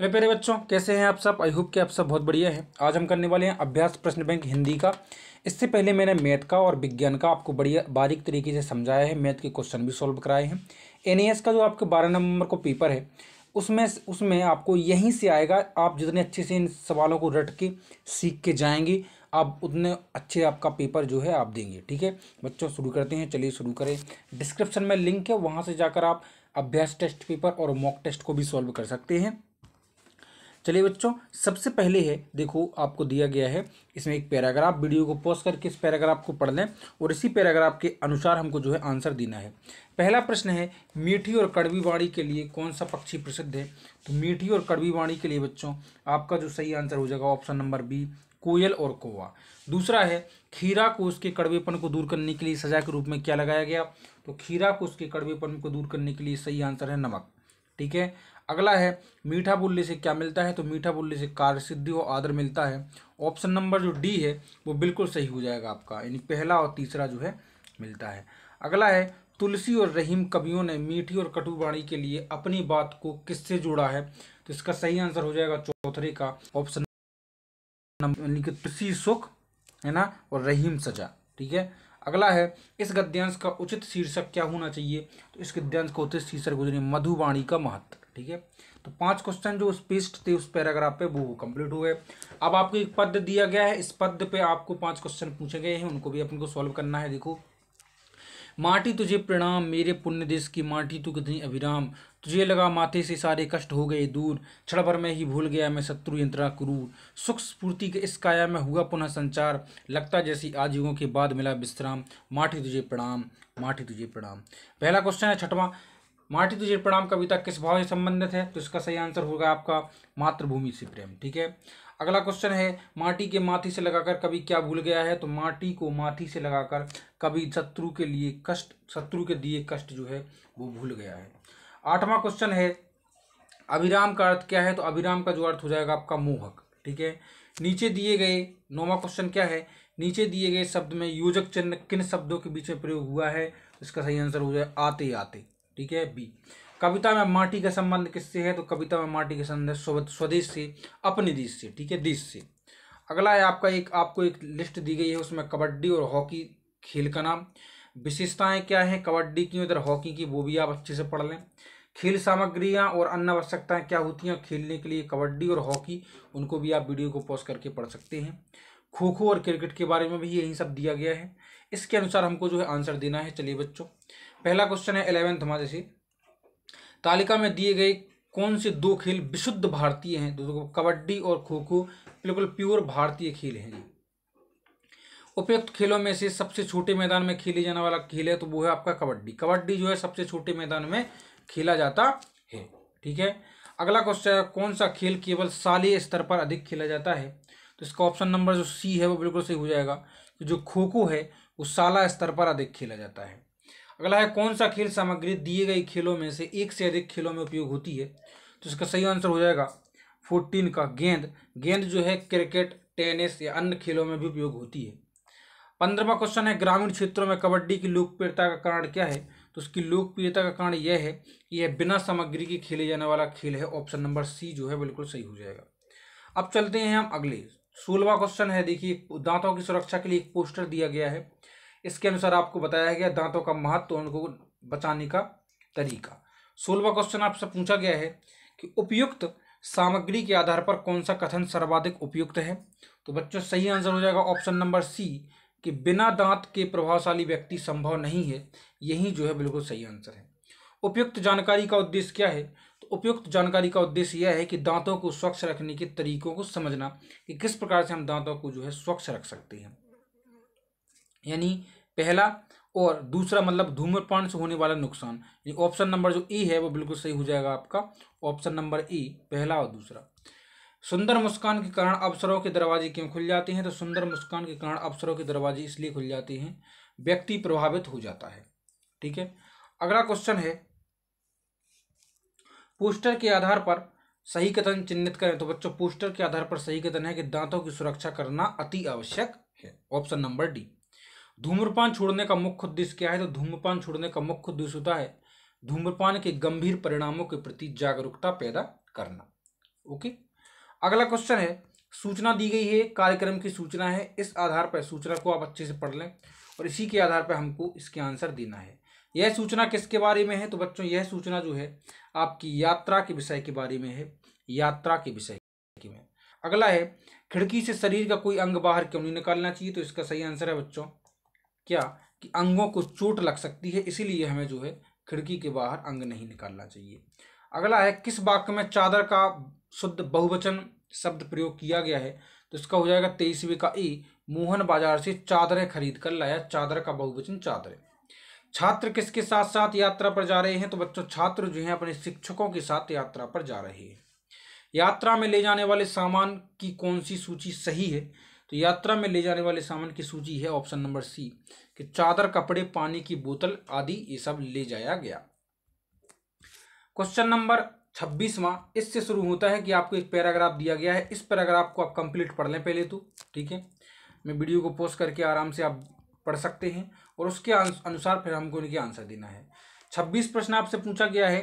अरे प्यारे बच्चों कैसे हैं आप सब आई होप कि आप सब बहुत बढ़िया है आज हम करने वाले हैं अभ्यास प्रश्न बैंक हिंदी का इससे पहले मैंने मैथ का और विज्ञान का आपको बढ़िया बारीक तरीके से समझाया है मैथ के क्वेश्चन भी सॉल्व कराए हैं एन का जो आपके बारह नंबर को पेपर है उसमें उसमें आपको यहीं से आएगा आप जितने अच्छे से इन सवालों को रट के सीख के जाएंगे आप उतने अच्छे आपका पेपर जो है आप देंगे ठीक है बच्चों शुरू करते हैं चलिए शुरू करें डिस्क्रिप्शन में लिंक है वहाँ से जाकर आप अभ्यास टेस्ट पेपर और मॉक टेस्ट को भी सॉल्व कर सकते हैं चलिए बच्चों सबसे पहले है देखो आपको दिया गया है इसमें एक पैराग्राफ वीडियो को पॉज करके इस पैराग्राफ को पढ़ लें और इसी पैराग्राफ के अनुसार हमको जो है आंसर देना है पहला प्रश्न है मीठी और कड़वी वाणी के लिए कौन सा पक्षी प्रसिद्ध है तो मीठी और कड़वी वाणी के लिए बच्चों आपका जो सही आंसर हो जाएगा ऑप्शन नंबर बी कोयल और कौवा दूसरा है खीरा को उसके कड़वेपन को दूर करने के लिए सजा के रूप में क्या लगाया गया तो खीरा को उसके कड़वेपन को दूर करने के लिए सही आंसर है नमक ठीक है अगला है मीठा बोलने से क्या मिलता है तो मीठा बोलने से कार्य सिद्धि और आदर मिलता है ऑप्शन नंबर जो डी है वो बिल्कुल सही हो जाएगा आपका यानी पहला और तीसरा जो है मिलता है अगला है तुलसी और रहीम कवियों ने मीठी और कटु वाणी के लिए अपनी बात को किससे जोड़ा है तो इसका सही आंसर हो जाएगा चौथरे का ऑप्शन यानी कि तुलसी सुख है ना और रहीम सजा ठीक है अगला है इस गद्यांश का उचित शीर्षक क्या होना चाहिए तो इस गद्यांश का उचित शीर्षक गुजरे मधुबाणी का महत्व ठीक है तो पांच क्वेश्चन जो स्पिस्ट थे उस पैराग्राफ पे वो कंप्लीट हुए अब आपको एक पद दिया गया है इस पद पे आपको पांच क्वेश्चन पूछे गए हैं उनको भी अपन को सॉल्व करना है देखो माटी तुझे प्रणाम मेरे पुण्य देश की माटी तू कितनी अविराम तुझे लगा माथे से सारे कष्ट हो गए दूर क्षण भर में ही भूल गया मैं शत्रु यंत्रा क्रूर सुख स्फूर्ति के इस काया में हुआ पुनः संचार लगता जैसी आजीवों के बाद मिला विश्राम माटी तुझे प्रणाम माटी तुझे प्रणाम पहला क्वेश्चन है छठवां माटी तुझे प्रणाम कविता किस भाव से संबंधित है तो इसका सही आंसर होगा आपका मातृभूमि से प्रेम ठीक है अगला क्वेश्चन है माटी के माथी से लगाकर कभी क्या भूल गया है तो माटी को माथी से लगाकर कभी शत्रु के लिए कष्ट शत्रु के दिए कष्ट जो है वो भूल गया है आठवां क्वेश्चन है अभिराम का अर्थ क्या है तो अभिराम का जो अर्थ हो जाएगा आपका मोहक ठीक है नीचे दिए गए नौवा क्वेश्चन क्या है नीचे दिए गए शब्द में योजक चिन्ह किन शब्दों के बीच में प्रयोग हुआ है तो इसका सही आंसर हो जाए आते आते ठीक है बी कविता में माटी का संबंध किससे है तो कविता में माटी का संबंध स्वदेश से अपने देश से ठीक है देश से अगला है आपका एक आपको एक लिस्ट दी गई है उसमें कबड्डी और हॉकी खेल का नाम विशेषताएं क्या हैं कबड्डी की उधर हॉकी की वो भी आप अच्छे से पढ़ लें खेल सामग्रियाँ और अन्य आवश्यकताएं क्या होती हैं खेलने के लिए कबड्डी और हॉकी उनको भी आप वीडियो को पॉज करके पढ़ सकते हैं खो खो और क्रिकेट के बारे में भी यही सब दिया गया है इसके अनुसार हमको जो है आंसर देना है चलिए बच्चों पहला क्वेश्चन है इलेवेंथ हमारे से तालिका में दिए गए कौन से दो खेल विशुद्ध भारतीय हैं दोस्तों कबड्डी और खो खो बिल्कुल प्योर भारतीय खेल हैं जी उपयुक्त खेलों में से सबसे छोटे मैदान में खेले जाने वाला खेल है तो वो है आपका कबड्डी कबड्डी जो है सबसे छोटे मैदान में खेला जाता है ठीक है अगला क्वेश्चन है कौन सा खेल केवल साले स्तर पर अधिक खेला जाता है तो इसका ऑप्शन नंबर जो सी है वो बिल्कुल सही हो जाएगा जो खो खो है वो साला स्तर पर अधिक खेला जाता है अगला है कौन सा खेल सामग्री दिए गए खेलों में से एक से अधिक खेलों में उपयोग होती है तो इसका सही आंसर हो जाएगा फोर्टीन का गेंद गेंद जो है क्रिकेट टेनिस या अन्य खेलों में भी उपयोग होती है पंद्रहवा क्वेश्चन है ग्रामीण क्षेत्रों में कबड्डी की लोकप्रियता का कारण क्या है तो उसकी लोकप्रियता का कारण यह है कि यह बिना सामग्री के खेले जाने वाला खेल है ऑप्शन नंबर सी जो है बिल्कुल सही हो जाएगा अब चलते हैं हम अगले सोलवा क्वेश्चन है देखिए दांतों की सुरक्षा के लिए एक पोस्टर दिया गया है इसके अनुसार आपको बताया गया दांतों का महत्व उनको बचाने का तरीका सोलवा क्वेश्चन आपसे पूछा गया है कि उपयुक्त सामग्री के आधार पर कौन सा कथन सर्वाधिक उपयुक्त है तो बच्चों सही आंसर हो जाएगा ऑप्शन नंबर सी कि बिना दांत के प्रभावशाली व्यक्ति संभव नहीं है यही जो है बिल्कुल सही आंसर है उपयुक्त जानकारी का उद्देश्य क्या है तो उपयुक्त जानकारी का उद्देश्य यह है कि दांतों को स्वच्छ रखने के तरीकों को समझना कि किस प्रकार से हम दांतों को जो है स्वच्छ रख सकते हैं यानी पहला और दूसरा मतलब धूम्रपान से होने वाला नुकसान ये ऑप्शन नंबर जो ई e है वो बिल्कुल सही हो जाएगा आपका ऑप्शन नंबर ई पहला और दूसरा सुंदर मुस्कान के कारण अवसरों के दरवाजे क्यों खुल जाते हैं तो सुंदर मुस्कान के कारण अवसरों के दरवाजे इसलिए खुल जाते हैं व्यक्ति प्रभावित हो जाता है ठीक है अगला क्वेश्चन है पोस्टर के आधार पर सही कथन चिन्हित करें तो बच्चों पोस्टर के आधार पर सही कथन है कि दांतों की सुरक्षा करना अति आवश्यक है ऑप्शन नंबर डी धूम्रपान छोड़ने का मुख्य उद्देश्य क्या है तो धूम्रपान छोड़ने का मुख्य उद्देश्य होता है धूम्रपान के गंभीर परिणामों के प्रति जागरूकता पैदा करना ओके अगला क्वेश्चन है सूचना दी गई है कार्यक्रम की सूचना है इस आधार पर सूचना को आप अच्छे से पढ़ लें और इसी के आधार पर हमको इसके आंसर देना है यह सूचना किसके बारे में है तो बच्चों यह सूचना जो है आपकी यात्रा के विषय के बारे में है यात्रा के विषय के में अगला है खिड़की से शरीर का कोई अंग बाहर क्यों नहीं निकालना चाहिए तो इसका सही आंसर है बच्चों क्या कि अंगों को चोट लग सकती है इसीलिए हमें जो है खिड़की के बाहर अंग नहीं निकालना चाहिए अगला है किस वाक्य में चादर का शुद्ध बहुवचन शब्द प्रयोग किया गया है तो इसका हो जाएगा तेईसवीं का ई मोहन बाजार से चादरें खरीद कर लाया चादर का बहुवचन चादरें छात्र किसके साथ साथ यात्रा पर जा रहे हैं तो बच्चों छात्र जो हैं अपने शिक्षकों के साथ यात्रा पर जा रहे हैं यात्रा में ले जाने वाले सामान की कौन सी सूची सही है तो यात्रा में ले जाने वाले सामान की सूची है ऑप्शन नंबर सी कि चादर कपड़े पानी की बोतल आदि ये सब ले जाया गया क्वेश्चन नंबर छब्बीसवा इससे शुरू होता है कि आपको एक पैराग्राफ दिया गया है इस पैराग्राफ को आप कंप्लीट पढ़ लें पहले तो ठीक है मैं वीडियो को पोस्ट करके आराम से आप पढ़ सकते हैं और उसके अनुसार फिर हमको इनके आंसर देना है छब्बीस प्रश्न आपसे पूछा गया है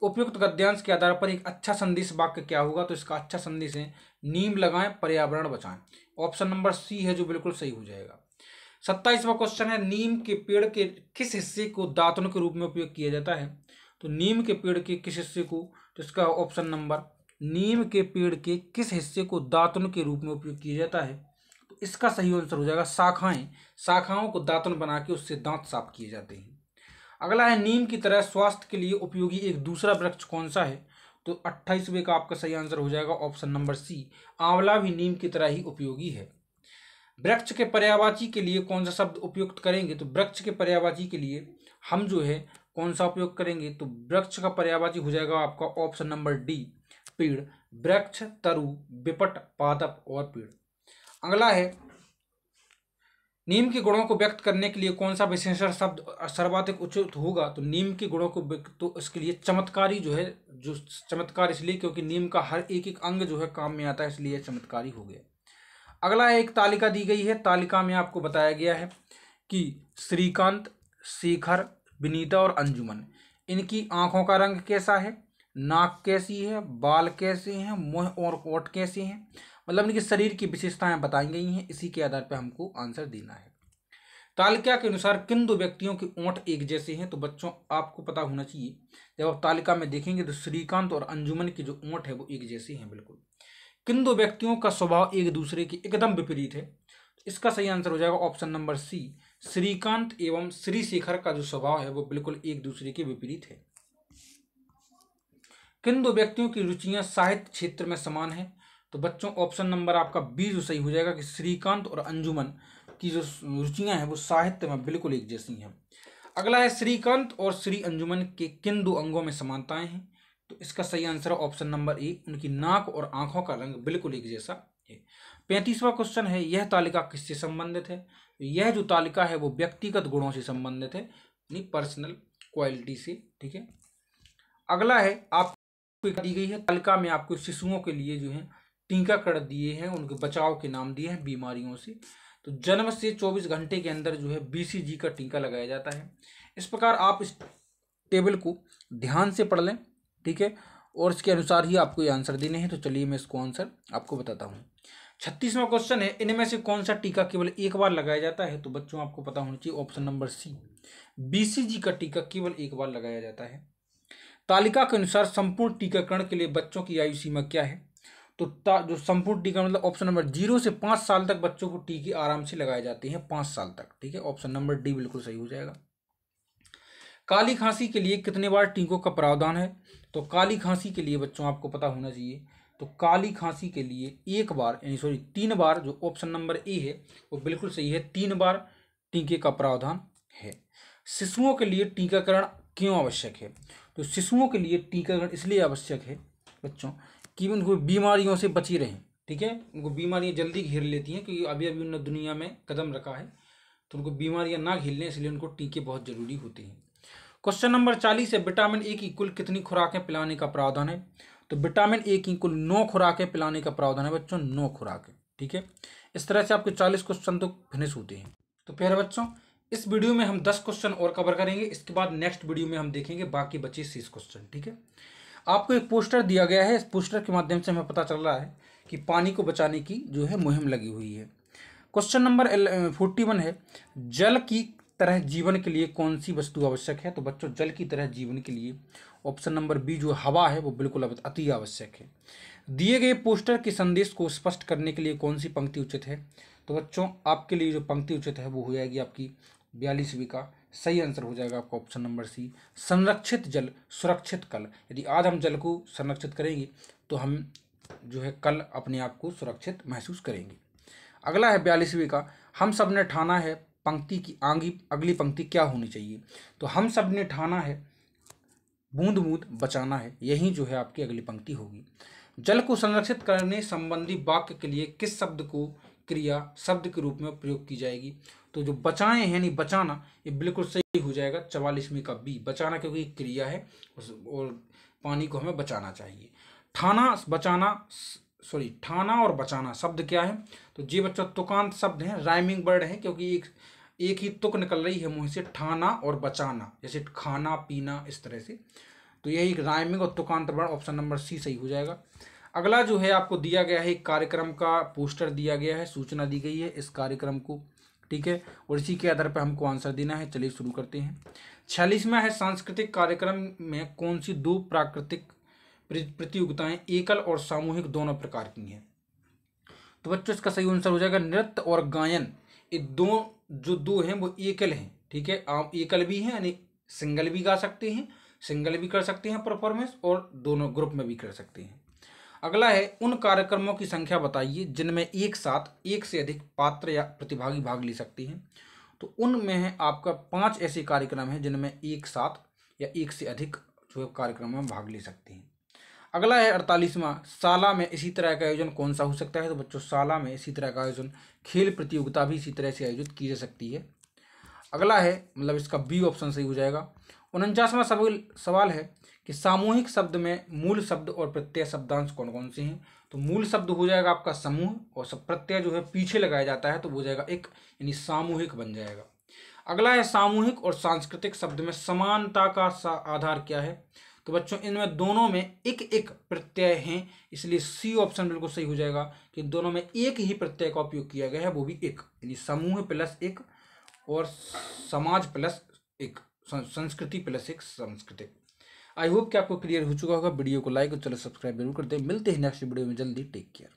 तो उपयुक्त गद्यांश के आधार पर एक अच्छा संदेश वाक्य क्या होगा तो इसका अच्छा संदेश है नीम लगाएं पर्यावरण बचाएं ऑप्शन नंबर सी है जो बिल्कुल सही हो जाएगा सत्ताईसवा क्वेश्चन है नीम के पेड़ के किस हिस्से को दातुन के रूप में उपयोग किया जाता है तो नीम के पेड़ के किस हिस्से को तो इसका ऑप्शन नंबर नीम के पेड़ के किस हिस्से को दातुन के रूप में उपयोग किया जाता है तो इसका सही आंसर हो जाएगा शाखाएं शाखाओं को दातुन बना के उससे दांत साफ किए जाते हैं अगला है नीम की तरह स्वास्थ्य के लिए उपयोगी एक दूसरा वृक्ष कौन सा है तो अट्ठाईसवें का आपका सही आंसर हो जाएगा ऑप्शन नंबर सी आंवला भी नीम की तरह ही उपयोगी है वृक्ष के पर्यावाची के लिए कौन सा शब्द उपयुक्त करेंगे तो वृक्ष के पर्यावाची के लिए हम जो है कौन सा उपयोग करेंगे तो वृक्ष का पर्यावाची हो जाएगा आपका ऑप्शन नंबर डी पेड़ वृक्ष तरु विपट पादप और पेड़ अगला है नीम के गुणों को व्यक्त करने के लिए कौन सा विशेषण शब्द सर्वाधिक उचित होगा तो नीम के गुणों को तो इसके लिए चमत्कारी जो है जो चमत्कार इसलिए क्योंकि नीम का हर एक एक अंग जो है काम में आता है इसलिए चमत्कारी हो गया अगला एक तालिका दी गई है तालिका में आपको बताया गया है कि श्रीकांत शेखर विनीता और अंजुमन इनकी आँखों का रंग कैसा है नाक कैसी है बाल कैसे हैं मुंह और कोट कैसे हैं मतलब इनके शरीर की विशेषताएं बताई गई हैं इसी के आधार पर हमको आंसर देना है तालिका के अनुसार किन दो व्यक्तियों के ओंठ एक जैसे हैं तो बच्चों आपको पता होना चाहिए जब आप तालिका में देखेंगे तो श्रीकांत और अंजुमन की जो ओंठ है वो एक जैसे हैं बिल्कुल किन दो व्यक्तियों का स्वभाव एक दूसरे के एकदम विपरीत है इसका सही आंसर हो जाएगा ऑप्शन नंबर सी श्रीकांत एवं श्री शेखर का जो स्वभाव है वो बिल्कुल एक दूसरे के विपरीत है किन दो व्यक्तियों की रुचियां साहित्य क्षेत्र में समान है तो बच्चों ऑप्शन नंबर आपका बी जो सही हो जाएगा कि श्रीकांत और अंजुमन की जो रुचियाँ हैं वो साहित्य में बिल्कुल एक जैसी हैं अगला है श्रीकांत और श्री अंजुमन के किन दो अंगों में समानताएं हैं तो इसका सही आंसर है ऑप्शन नंबर ए उनकी नाक और आंखों का रंग बिल्कुल एक जैसा है पैंतीसवा क्वेश्चन है यह तालिका किससे संबंधित है तो यह जो तालिका है वो व्यक्तिगत गुणों से संबंधित है यानी पर्सनल क्वालिटी से ठीक है अगला है आपको दी गई है तालिका में आपको शिशुओं के लिए जो है टीकाकरण दिए हैं उनके बचाव के नाम दिए हैं बीमारियों से तो जन्म से 24 घंटे के अंदर जो है बीसीजी का टीका लगाया जाता है इस प्रकार आप इस टेबल को ध्यान से पढ़ लें ठीक है और इसके अनुसार ही आपको ये आंसर देने हैं तो चलिए मैं इसको आंसर आपको बताता हूँ छत्तीसवां क्वेश्चन है इनमें से कौन सा टीका केवल एक बार लगाया जाता है तो बच्चों आपको पता होना चाहिए ऑप्शन नंबर सी बीसीजी का टीका केवल एक बार लगाया जाता है तालिका के अनुसार संपूर्ण टीकाकरण के लिए बच्चों की आयु सीमा क्या है तो जो संपूर्ण टीका मतलब ऑप्शन नंबर जीरो से पाँच साल तक बच्चों को टीके आराम से लगाए जाते हैं पाँच साल तक ठीक है ऑप्शन नंबर डी बिल्कुल सही हो जाएगा काली खांसी के लिए कितने बार टीकों का प्रावधान है तो काली खांसी के लिए बच्चों आपको पता होना चाहिए तो काली खांसी के लिए एक बार यानी सॉरी तीन बार जो ऑप्शन नंबर ए है वो बिल्कुल सही है तीन बार टीके का प्रावधान है शिशुओं के लिए टीकाकरण क्यों आवश्यक है तो शिशुओं के लिए टीकाकरण इसलिए आवश्यक है बच्चों कि उनको बीमारियों से बची रहें ठीक है उनको बीमारियाँ जल्दी घेर लेती हैं क्योंकि अभी अभी उन्होंने दुनिया में कदम रखा है तो उनको बीमारियाँ ना लें इसलिए उनको टीके बहुत ज़रूरी होते हैं क्वेश्चन नंबर चालीस है विटामिन ए की कुल कितनी खुराकें पिलाने का प्रावधान है तो विटामिन ए की कुल नौ खुराकें पिलाने का प्रावधान है बच्चों नौ खुराकें ठीक है इस तरह से आपके चालीस क्वेश्चन तो फिनिश होते हैं तो प्यारे बच्चों इस वीडियो में हम दस क्वेश्चन और कवर करेंगे इसके बाद नेक्स्ट वीडियो में हम देखेंगे बाकी बचे सीस क्वेश्चन ठीक है आपको एक पोस्टर दिया गया है इस पोस्टर के माध्यम से हमें पता चल रहा है कि पानी को बचाने की जो है मुहिम लगी हुई है क्वेश्चन नंबर फोर्टी वन है जल की तरह जीवन के लिए कौन सी वस्तु आवश्यक है तो बच्चों जल की तरह जीवन के लिए ऑप्शन नंबर बी जो हवा है वो बिल्कुल अति आवश्यक है दिए गए पोस्टर के संदेश को स्पष्ट करने के लिए कौन सी पंक्ति उचित है तो बच्चों आपके लिए जो पंक्ति उचित है वो हो जाएगी आपकी बयालीसवीं का सही आंसर हो जाएगा आपका ऑप्शन नंबर सी संरक्षित जल सुरक्षित कल यदि आज हम जल को संरक्षित करेंगे तो हम जो है कल अपने आप को सुरक्षित महसूस करेंगे अगला है बयालीसवीं का हम सब ने ठाना है पंक्ति की आंगी अगली पंक्ति क्या होनी चाहिए तो हम सब ने ठाना है बूंद बूंद बचाना है यही जो है आपकी अगली पंक्ति होगी जल को संरक्षित करने संबंधी वाक्य के लिए किस शब्द को क्रिया शब्द के रूप में प्रयोग की जाएगी तो जो बचाए यानी बचाना ये बिल्कुल सही हो जाएगा चवालीसवीं का बी बचाना क्योंकि एक क्रिया है और पानी को हमें बचाना चाहिए ठाना बचाना सॉरी ठाना और बचाना शब्द क्या है तो जी बच्चों तुकांत शब्द है राइमिंग वर्ड है क्योंकि एक एक ही तुक निकल रही है मुँह से ठाना और बचाना जैसे खाना पीना इस तरह से तो यही एक राइमिंग और तुकांत वर्ड ऑप्शन नंबर सी सही हो जाएगा अगला जो है आपको दिया गया है कार्यक्रम का पोस्टर दिया गया है सूचना दी गई है इस कार्यक्रम को ठीक है और इसी के आधार पर हमको आंसर देना है चलिए शुरू करते हैं छियालीसवा है सांस्कृतिक कार्यक्रम में कौन सी दो प्राकृतिक प्रतियोगिताएं एकल और सामूहिक दोनों प्रकार की हैं तो बच्चों इसका सही आंसर हो जाएगा नृत्य और गायन ये दो जो दो हैं वो एकल हैं ठीक है आप एकल भी हैं यानी सिंगल भी गा सकते हैं सिंगल भी कर सकते हैं परफॉर्मेंस और दोनों ग्रुप में भी कर सकते हैं अगला है उन कार्यक्रमों की संख्या बताइए जिनमें एक साथ एक से अधिक पात्र या प्रतिभागी भाग ले सकती हैं तो उनमें है आपका पांच ऐसे कार्यक्रम हैं जिनमें एक साथ या एक से अधिक जो है कार्यक्रम में भाग ले सकती हैं अगला है अड़तालीसवां साला में इसी तरह का आयोजन कौन सा हो सकता है तो बच्चों साला में इसी तरह का आयोजन खेल प्रतियोगिता भी इसी तरह से आयोजित की जा सकती है अगला है मतलब इसका बी ऑप्शन सही हो जाएगा उनचासवां सवाल सवाल है कि सामूहिक शब्द में मूल शब्द और प्रत्यय शब्दांश कौन कौन से हैं तो मूल शब्द हो जाएगा आपका समूह और सब प्रत्यय जो है पीछे लगाया जाता है तो हो जाएगा एक यानी सामूहिक बन जाएगा अगला है सामूहिक और सांस्कृतिक शब्द में समानता का आधार क्या है तो बच्चों इनमें दोनों में एक एक प्रत्यय हैं इसलिए सी ऑप्शन बिल्कुल सही हो जाएगा कि दोनों में एक ही प्रत्यय का उपयोग किया गया है वो भी एक यानी समूह प्लस एक और समाज प्लस एक संस्कृति प्लस एक सांस्कृतिक आई होप कि आपको क्लियर हो चुका होगा वीडियो को लाइक और चलो सब्सक्राइब जरूर कर दें मिलते हैं नेक्स्ट वीडियो में जल्दी टेक केयर